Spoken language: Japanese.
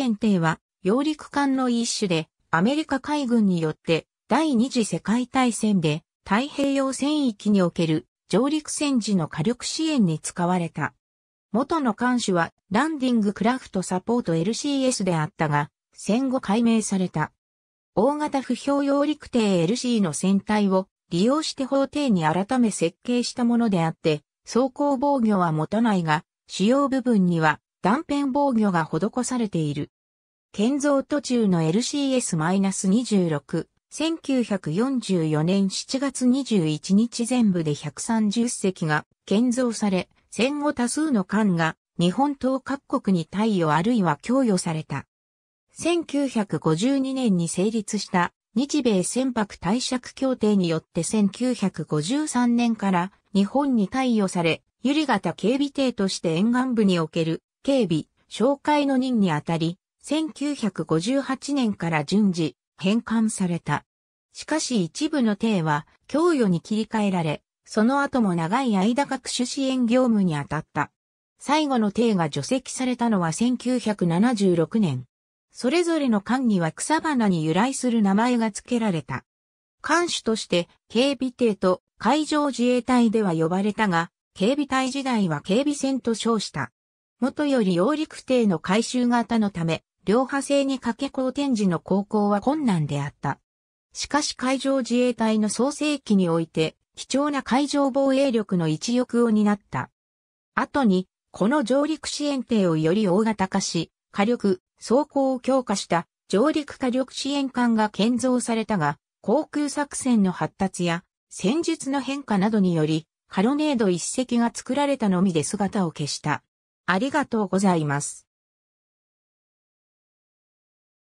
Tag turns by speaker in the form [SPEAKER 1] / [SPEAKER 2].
[SPEAKER 1] 検定は、揚陸艦の一種で、アメリカ海軍によって、第二次世界大戦で、太平洋戦域における上陸戦時の火力支援に使われた。元の艦種はランディングクラフトサポート LCS であったが、戦後改名された。大型不評揚陸艇 LC の船体を利用して法廷に改め設計したものであって、装甲防御は持たないが、主要部分には断片防御が施されている。建造途中の LCS-26、1944年7月21日全部で130隻が建造され、戦後多数の艦が日本島各国に貸与あるいは供与された。1952年に成立した日米船舶対借協定によって1953年から日本に貸与され、ユリ型警備艇として沿岸部における警備、紹介の任にあたり、1958年から順次、返還された。しかし一部の艇は、供与に切り替えられ、その後も長い間各種支援業務に当たった。最後の艇が除籍されたのは1976年。それぞれの艦には草花に由来する名前が付けられた。艦首として警備艇と海上自衛隊では呼ばれたが、警備隊時代は警備船と称した。元より揚陸艇の回収型のため、両派性にかけ光展時の航行は困難であった。しかし海上自衛隊の創世期において、貴重な海上防衛力の一翼を担った。後に、この上陸支援艇をより大型化し、火力、装甲を強化した上陸火力支援艦が建造されたが、航空作戦の発達や戦術の変化などにより、カロネード一隻が作られたのみで姿を消した。ありがとうございます。